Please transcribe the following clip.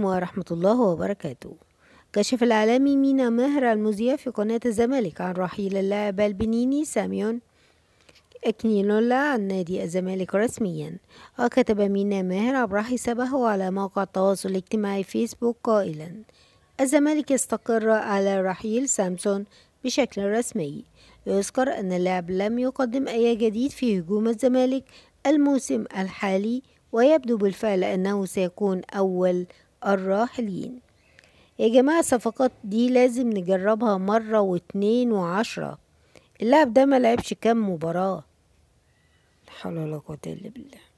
عليكم ورحمة الله وبركاته كشف الإعلامي مينا ماهر المذيع في قناة الزمالك عن رحيل اللاعب البنيني ساميون أكنينولا عن نادي الزمالك رسميا وكتب مينا ماهر عبر حسابه على موقع التواصل الاجتماعي فيسبوك قائلا الزمالك يستقر على رحيل سامسون بشكل رسمي يذكر أن اللاعب لم يقدم أي جديد في هجوم الزمالك الموسم الحالي ويبدو بالفعل أنه سيكون أول الراحلين يا جماعة الصفقات دي لازم نجربها مرة واتنين وعشرة اللاعب ده ملعبش كام مباراة لا حول ولا قوة إلا بالله